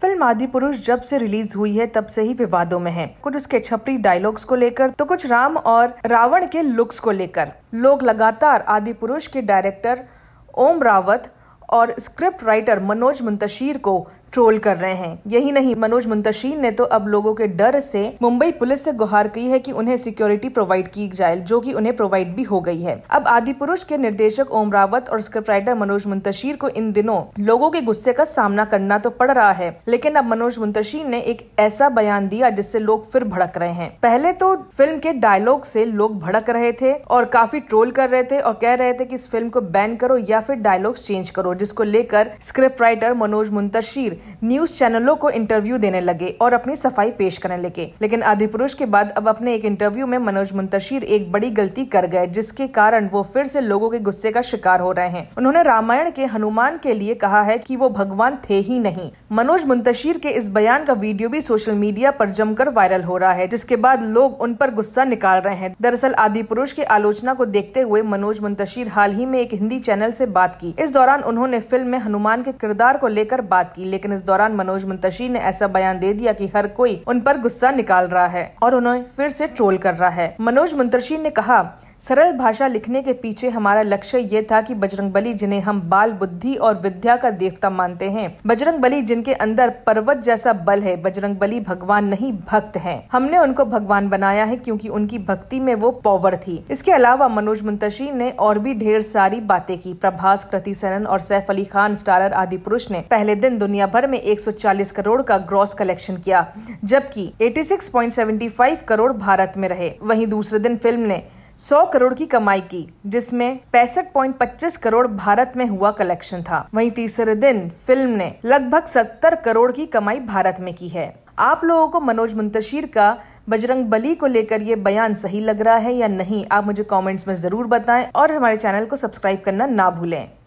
film आदि पुरुष जब से रिलीज हुई है तब से ही विवादों में है कुछ उसके छपरी डायलॉग्स को लेकर तो कुछ राम और रावण के लुक्स को लेकर लोग लगातार आदि पुरुष के डायरेक्टर ओम रावत और स्क्रिप्ट राइटर मनोज मुंतशीर को ट्रोल कर रहे हैं यही नहीं मनोज मुंतशीर ने तो अब लोगों के डर से मुंबई पुलिस से गुहार की है कि उन्हें सिक्योरिटी प्रोवाइड की जाए जो कि उन्हें प्रोवाइड भी हो गई है अब आदि पुरुष के निर्देशक ओम रावत और स्क्रिप्ट राइटर मनोज मुंतशीर को इन दिनों लोगों के गुस्से का सामना करना तो पड़ रहा है लेकिन अब मनोज मुंतशीर ने एक ऐसा बयान दिया जिससे लोग फिर भड़क रहे हैं पहले तो फिल्म के डायलॉग से लोग भड़क रहे थे और काफी ट्रोल कर रहे थे और कह रहे थे कि इस फिल्म को बैन करो या फिर डायलॉग चेंज करो जिसको लेकर script writer Manoj Muntashir news चैनलों को इंटरव्यू देने लगे और अपनी सफाई पेश करने लगे लेकिन आदि पुरुष के बाद अब अपने एक इंटरव्यू में मनोज मुंतशीर एक बड़ी गलती कर गए जिसके कारण वो फिर से लोगों के गुस्से का शिकार हो रहे हैं उन्होंने रामायण के हनुमान के लिए कहा है की वो भगवान थे ही नहीं मनोज मुंतशीर के इस बयान का वीडियो भी सोशल मीडिया पर जमकर वायरल हो रहा है जिसके बाद लोग उन पर गुस्सा निकाल रहे हैं दरअसल आदि पुरुष की आलोचना को देखते हुए मनोज मुंतशीर हाल ही में एक हिंदी चैनल से बात की इस दौरान उन्होंने फिल्म में हनुमान के किरदार को लेकर बात की लेकिन लेकिन इस दौरान मनोज मुंतशी ने ऐसा बयान दे दिया कि हर कोई उन पर गुस्सा निकाल रहा है और उन्हें फिर से ट्रोल कर रहा है मनोज मुंतशी ने कहा सरल भाषा लिखने के पीछे हमारा लक्ष्य ये था कि बजरंगबली जिन्हें हम बाल बुद्धि और विद्या का देवता मानते हैं बजरंगबली जिनके अंदर पर्वत जैसा बल है बजरंगबली भगवान नहीं भक्त है हमने उनको भगवान बनाया है क्योंकि उनकी भक्ति में वो पॉवर थी इसके अलावा मनोज मुंतशी ने और भी ढेर सारी बातें की प्रभास कृति सरन और सैफ अली खान स्टारर आदि पुरुष ने पहले दिन दुनिया भर भर में 140 करोड़ का ग्रॉस कलेक्शन किया जबकि 86.75 करोड़ भारत में रहे वहीं दूसरे दिन फिल्म ने 100 करोड़ की कमाई की जिसमें पैंसठ पॉइंट पच्चीस करोड़ भारत में हुआ कलेक्शन था वहीं तीसरे दिन फिल्म ने लगभग 70 करोड़ की कमाई भारत में की है आप लोगों को मनोज मुंतशीर का बजरंग बली को लेकर ये बयान सही लग रहा है या नहीं आप मुझे कमेंट्स में जरूर बताएं और हमारे चैनल को सब्सक्राइब करना ना भूलें